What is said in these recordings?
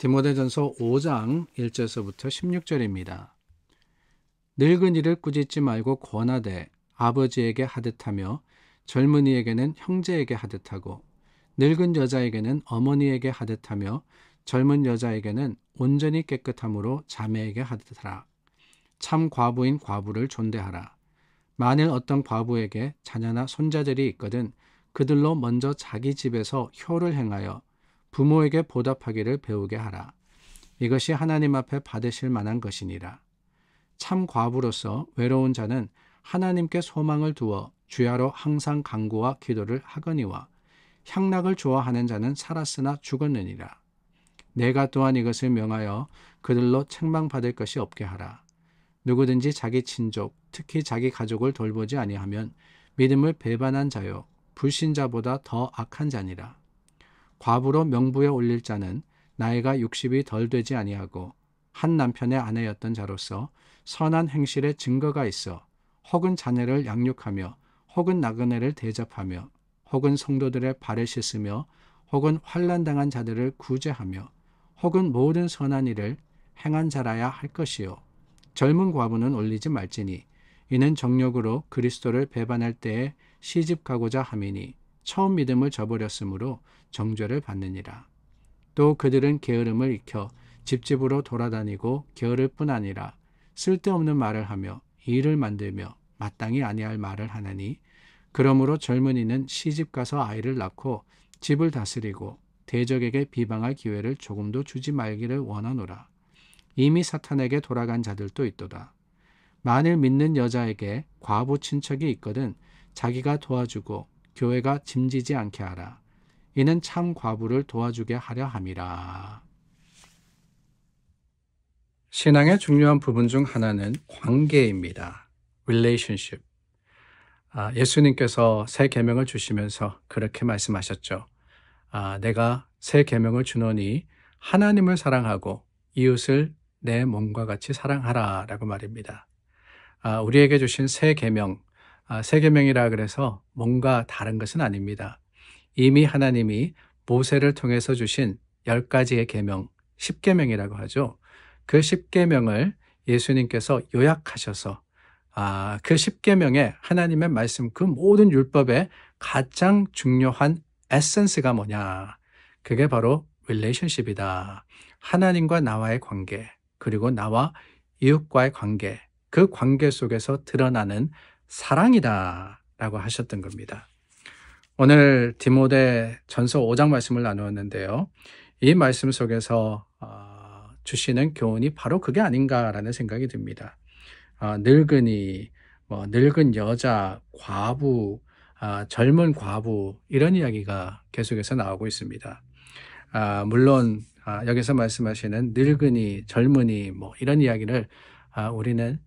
디모데전서 5장 1절서부터 16절입니다. 늙은 이를 꾸짖지 말고 권하되 아버지에게 하듯하며 젊은이에게는 형제에게 하듯하고 늙은 여자에게는 어머니에게 하듯하며 젊은 여자에게는 온전히 깨끗함으로 자매에게 하듯하라. 참 과부인 과부를 존대하라. 만일 어떤 과부에게 자녀나 손자들이 있거든 그들로 먼저 자기 집에서 효를 행하여 부모에게 보답하기를 배우게 하라. 이것이 하나님 앞에 받으실 만한 것이니라. 참 과부로서 외로운 자는 하나님께 소망을 두어 주야로 항상 강구와 기도를 하거니와 향락을 좋아하는 자는 살았으나 죽었느니라. 내가 또한 이것을 명하여 그들로 책망받을 것이 없게 하라. 누구든지 자기 친족, 특히 자기 가족을 돌보지 아니하면 믿음을 배반한 자요 불신자보다 더 악한 자니라. 과부로 명부에 올릴 자는 나이가 60이 덜 되지 아니하고 한 남편의 아내였던 자로서 선한 행실의 증거가 있어 혹은 자녀를 양육하며 혹은 나그네를 대접하며 혹은 성도들의 발을 씻으며 혹은 환란당한 자들을 구제하며 혹은 모든 선한 일을 행한 자라야 할 것이요 젊은 과부는 올리지 말지니 이는 정력으로 그리스도를 배반할 때에 시집 가고자 함이니 처음 믿음을 저버렸으므로 정죄를 받느니라. 또 그들은 게으름을 익혀 집집으로 돌아다니고 게으를 뿐 아니라 쓸데없는 말을 하며 일을 만들며 마땅히 아니할 말을 하느니 그러므로 젊은이는 시집 가서 아이를 낳고 집을 다스리고 대적에게 비방할 기회를 조금도 주지 말기를 원하노라. 이미 사탄에게 돌아간 자들도 있도다. 만일 믿는 여자에게 과부 친척이 있거든 자기가 도와주고 교회가 짐지지 않게 하라. 이는 참 과부를 도와주게 하려 함이라. 신앙의 중요한 부분 중 하나는 관계입니다. relationship. 아, 예수님께서 새 계명을 주시면서 그렇게 말씀하셨죠. 아, 내가 새 계명을 주노니 하나님을 사랑하고 이웃을 내 몸과 같이 사랑하라라고 말입니다. 아, 우리에게 주신 새 계명, 아, 새 계명이라 그래서 뭔가 다른 것은 아닙니다. 이미 하나님이 모세를 통해서 주신 열 가지의 계명, 십계명이라고 하죠. 그 십계명을 예수님께서 요약하셔서 아, 그 십계명에 하나님의 말씀 그 모든 율법의 가장 중요한 에센스가 뭐냐? 그게 바로 릴레이션십이다. 하나님과 나와의 관계, 그리고 나와 이웃과의 관계, 그 관계 속에서 드러나는 사랑이다. 라고 하셨던 겁니다. 오늘 디모데 전서 5장 말씀을 나누었는데요. 이 말씀 속에서 어, 주시는 교훈이 바로 그게 아닌가라는 생각이 듭니다. 어, 늙은이, 뭐 늙은 여자, 과부, 아, 젊은 과부 이런 이야기가 계속해서 나오고 있습니다. 아, 물론 아, 여기서 말씀하시는 늙은이, 젊은이 뭐 이런 이야기를 우리는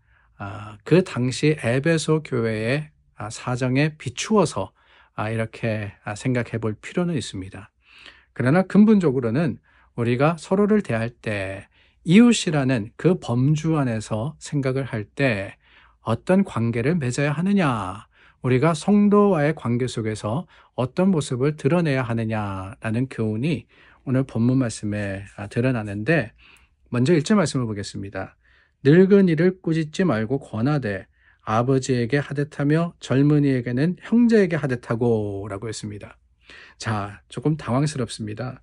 그 당시 에베소 교회의 사정에 비추어서 아, 이렇게 아, 생각해 볼 필요는 있습니다. 그러나 근본적으로는 우리가 서로를 대할 때 이웃이라는 그 범주 안에서 생각을 할 때 어떤 관계를 맺어야 하느냐, 우리가 성도와의 관계 속에서 어떤 모습을 드러내야 하느냐라는 교훈이 오늘 본문 말씀에 아, 드러나는데 먼저 일절 말씀을 보겠습니다. 늙은 이를 꾸짖지 말고 권하되 아버지에게 하듯하며 젊은이에게는 형제에게 하듯하고 라고 했습니다. 자, 조금 당황스럽습니다.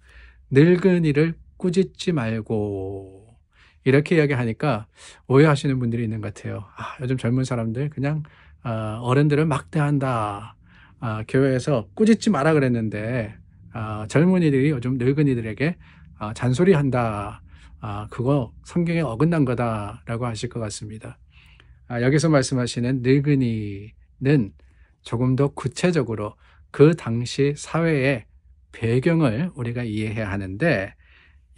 늙은이를 꾸짖지 말고 이렇게 이야기하니까 오해하시는 분들이 있는 것 같아요. 아, 요즘 젊은 사람들 그냥 아, 어른들을 막대한다. 아, 교회에서 꾸짖지 마라 그랬는데 아, 젊은이들이 요즘 늙은이들에게 아, 잔소리한다. 아, 그거 성경에 어긋난 거다라고 하실 것 같습니다. 아, 여기서 말씀하시는 늙은이는 조금 더 구체적으로 그 당시 사회의 배경을 우리가 이해해야 하는데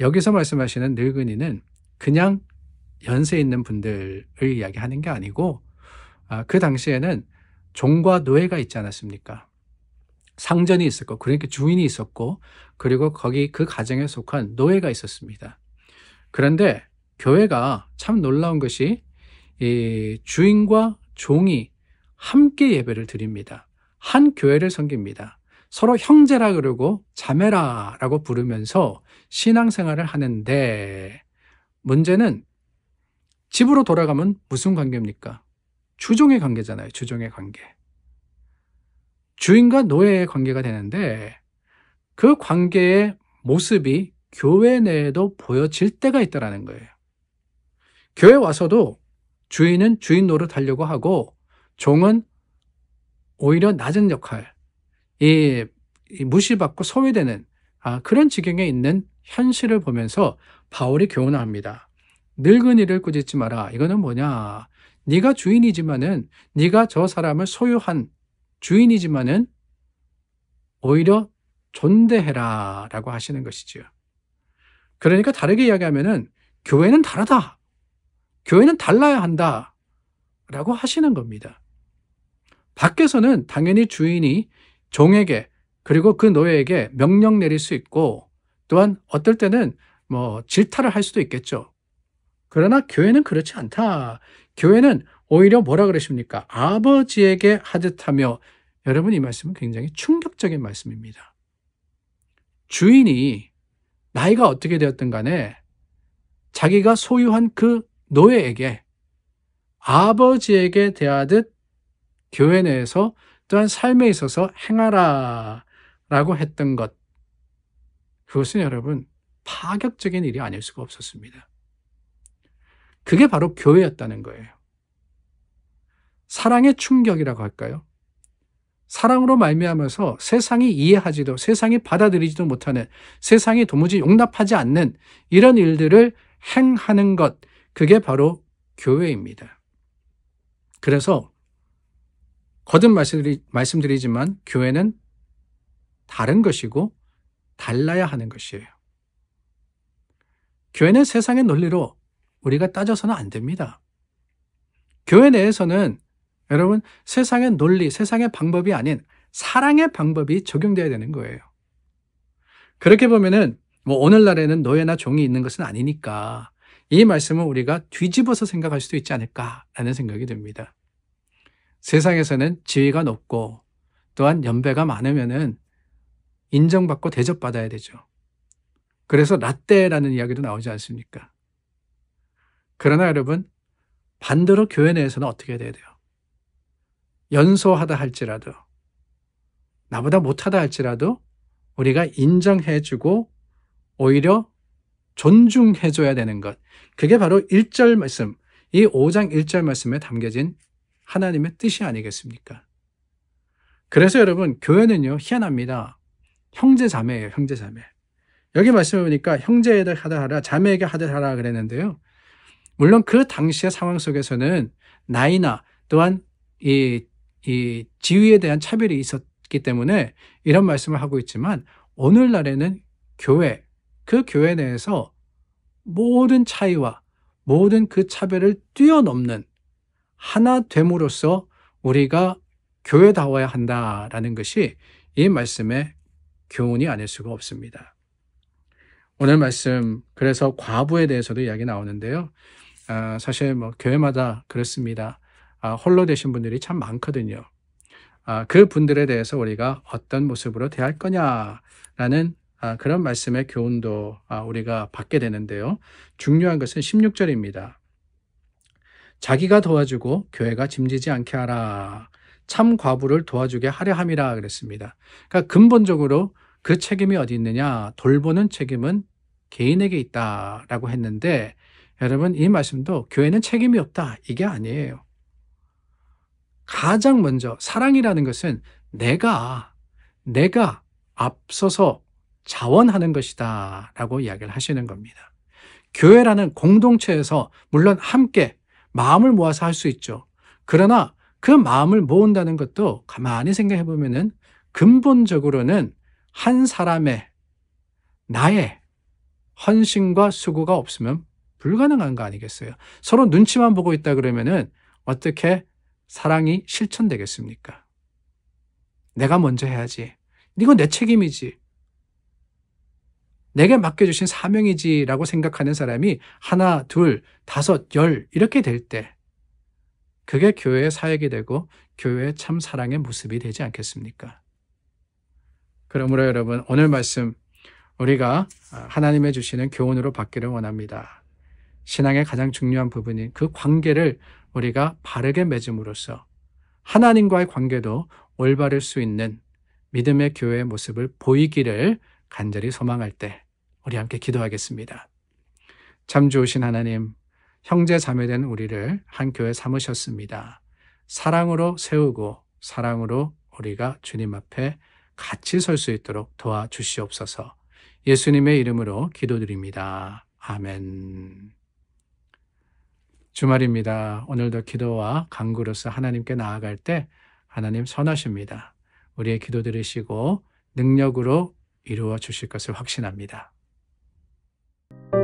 여기서 말씀하시는 늙은이는 그냥 연세 있는 분들을 이야기하는 게 아니고 아, 그 당시에는 종과 노예가 있지 않았습니까? 상전이 있었고 그러니까 주인이 있었고 그리고 거기 그 가정에 속한 노예가 있었습니다. 그런데 교회가 참 놀라운 것이 주인과 종이 함께 예배를 드립니다. 한 교회를 섬깁니다. 서로 형제라 그러고 자매라라고 부르면서 신앙생활을 하는데 문제는 집으로 돌아가면 무슨 관계입니까? 주종의 관계잖아요. 주종의 관계. 주인과 노예의 관계가 되는데 그 관계의 모습이 교회 내에도 보여질 때가 있다라는 거예요. 교회 와서도 주인은 주인 노릇하려고 하고 종은 오히려 낮은 역할, 이, 이 무시받고 소외되는 아, 그런 지경에 있는 현실을 보면서 바울이 교훈합니다. 늙은이를 꾸짖지 마라. 이거는 뭐냐? 네가 주인이지만은 네가 저 사람을 소유한 주인이지만은 오히려 존대해라라고 하시는 것이지요. 그러니까 다르게 이야기하면은 교회는 다르다. 교회는 달라야 한다. 라고 하시는 겁니다. 밖에서는 당연히 주인이 종에게 그리고 그 노예에게 명령 내릴 수 있고 또한 어떨 때는 뭐 질타를 할 수도 있겠죠. 그러나 교회는 그렇지 않다. 교회는 오히려 뭐라 그러십니까? 아버지에게 하듯 하며 여러분 이 말씀은 굉장히 충격적인 말씀입니다. 주인이 나이가 어떻게 되었든 간에 자기가 소유한 그 노예에게 아버지에게 대하듯 교회 내에서 또한 삶에 있어서 행하라 라고 했던 것. 그것은 여러분 파격적인 일이 아닐 수가 없었습니다. 그게 바로 교회였다는 거예요. 사랑의 충격이라고 할까요? 사랑으로 말미암아서 세상이 이해하지도 세상이 받아들이지도 못하는 세상이 도무지 용납하지 않는 이런 일들을 행하는 것 그게 바로 교회입니다. 그래서 거듭 말씀드리, 말씀드리지만 교회는 다른 것이고 달라야 하는 것이에요. 교회는 세상의 논리로 우리가 따져서는 안 됩니다. 교회 내에서는 여러분 세상의 논리, 세상의 방법이 아닌 사랑의 방법이 적용되어야 되는 거예요. 그렇게 보면은 뭐 오늘날에는 노예나 종이 있는 것은 아니니까 이 말씀은 우리가 뒤집어서 생각할 수도 있지 않을까라는 생각이 듭니다. 세상에서는 지위가 높고 또한 연배가 많으면은 인정받고 대접받아야 되죠. 그래서 라떼라는 이야기도 나오지 않습니까? 그러나 여러분, 반대로 교회 내에서는 어떻게 해야 돼요? 연소하다 할지라도, 나보다 못하다 할지라도 우리가 인정해주고 오히려 존중해줘야 되는 것. 그게 바로 1절 말씀, 이 5장 1절 말씀에 담겨진 하나님의 뜻이 아니겠습니까? 그래서 여러분, 교회는요, 희한합니다. 형제 자매예요, 형제 자매. 여기 말씀해 보니까 형제에게 하다 하라, 자매에게 하다 하라 그랬는데요. 물론 그 당시의 상황 속에서는 나이나 또한 이, 이 지위에 대한 차별이 있었기 때문에 이런 말씀을 하고 있지만 오늘날에는 교회, 그 교회 내에서 모든 차이와 모든 그 차별을 뛰어넘는 하나 됨으로써 우리가 교회다워야 한다라는 것이 이 말씀의 교훈이 아닐 수가 없습니다. 오늘 말씀 그래서 과부에 대해서도 이야기 나오는데요. 아, 사실 뭐 교회마다 그렇습니다. 아, 홀로 되신 분들이 참 많거든요. 아, 그 분들에 대해서 우리가 어떤 모습으로 대할 거냐라는 아, 그런 말씀의 교훈도 아, 우리가 받게 되는데요. 중요한 것은 16절입니다. 자기가 도와주고 교회가 짐지지 않게 하라. 참 과부를 도와주게 하려 함이라 그랬습니다. 그러니까 근본적으로 그 책임이 어디 있느냐? 돌보는 책임은 개인에게 있다라고 했는데 여러분 이 말씀도 교회는 책임이 없다 이게 아니에요. 가장 먼저 사랑이라는 것은 내가 내가 앞서서 자원하는 것이다 라고 이야기를 하시는 겁니다. 교회라는 공동체에서 물론 함께 마음을 모아서 할 수 있죠. 그러나 그 마음을 모은다는 것도 가만히 생각해 보면은 근본적으로는 한 사람의 나의 헌신과 수고가 없으면 불가능한 거 아니겠어요? 서로 눈치만 보고 있다 그러면은 어떻게 사랑이 실천되겠습니까? 내가 먼저 해야지. 이건 내 책임이지. 내게 맡겨주신 사명이지라고 생각하는 사람이 하나, 둘, 다섯, 열 이렇게 될 때 그게 교회의 사역이 되고 교회의 참 사랑의 모습이 되지 않겠습니까? 그러므로 여러분 오늘 말씀 우리가 하나님의 주시는 교훈으로 받기를 원합니다. 신앙의 가장 중요한 부분인 그 관계를 우리가 바르게 맺음으로써 하나님과의 관계도 올바를 수 있는 믿음의 교회의 모습을 보이기를 간절히 소망할 때 우리 함께 기도하겠습니다. 참 좋으신 하나님, 형제 자매된 우리를 한 교회 삼으셨습니다. 사랑으로 세우고 사랑으로 우리가 주님 앞에 같이 설 수 있도록 도와주시옵소서. 예수님의 이름으로 기도드립니다. 아멘. 주말입니다. 오늘도 기도와 강구로서 하나님께 나아갈 때 하나님 선하십니다. 우리의 기도 들으시고 능력으로 이루어 주실 것을 확신합니다. Thank you.